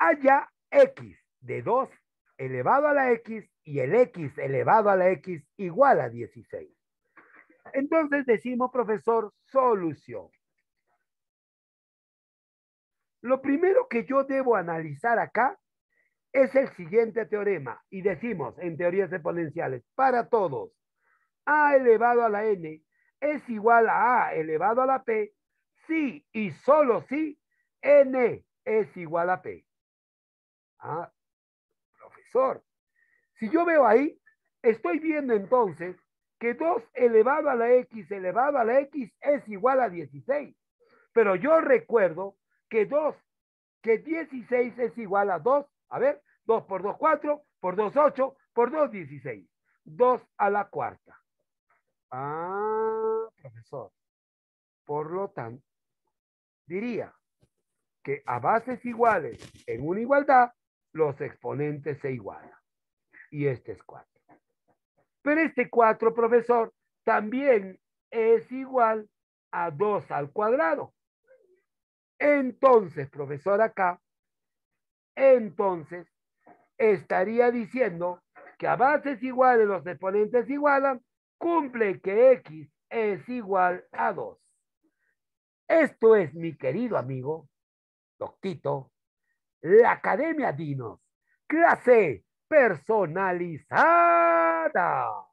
haya x de 2 elevado a la x y el x elevado a la x igual a 16. Entonces decimos, profesor, solución. Lo primero que yo debo analizar acá es el siguiente teorema. Y decimos en teorías exponenciales, para todos, a elevado a la n es igual a a elevado a la p, si y solo si n es igual a p. Ah, profesor, si yo veo ahí, estoy viendo entonces que 2 elevado a la x elevado a la x es igual a 16. Pero yo recuerdo que 2, que 16 es igual a 2. A ver, 2 por 2, 4, por 2, 8, por 2, 16. 2 a la cuarta. Ah, profesor. Por lo tanto, diría que a bases iguales en una igualdad, los exponentes se igualan. Y este es 4. Pero este 4, profesor, también es igual a 2 al cuadrado. Entonces, profesor, acá, entonces, estaría diciendo que a bases iguales los exponentes igualan, cumple que X es igual a 2. Esto es, mi querido amigo, doctito, la Academia Dinos. Clase personalizada.